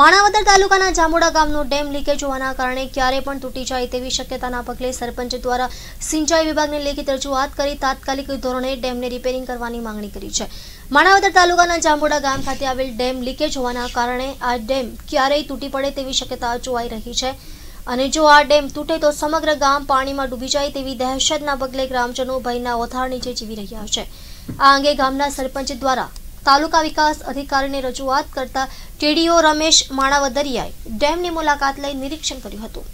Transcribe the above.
માણાવદર તાલુકાના જામોડા ગામનું dam leakage હોવાના કારણે ક્યારે પણ તૂટી જાય તેવી શક્યતાના પગલે સરપંચ દ્વારા સિંચાઈ વિભાગને લેખિત રજૂઆત કરી તાત્કાલિક ધોરણે ડેમને રિપેરિંગ કરવાની માંગણી કરી છે માણાવદર તાલુકાના જાંબુડા ગામ ખાતે આવેલ ડેમ લીકેજ હોવાના કારણે આ ડેમ ક્યારેય તૂટી પડે તેવી શક્યતા જોવાઈ રહી છે અને જો આ ડેમ તૂટે તો સમગ્ર ગામ પાણીમાં ડૂબી જાય તેવી દહેશતના પગલે ગ્રામજનો ભયના ઓથાર નીચે જીવી રહ્યા છે આ અંગે ગામના સરપંચ દ્વારા તાલુકા વિકાસ અધિકારીને રજૂઆત કરતા ટીડીઓ રમેશ માણાવદરિયાએ ડેમની મુલાકાત લઈ નિરીક્ષણ કર્યું હતું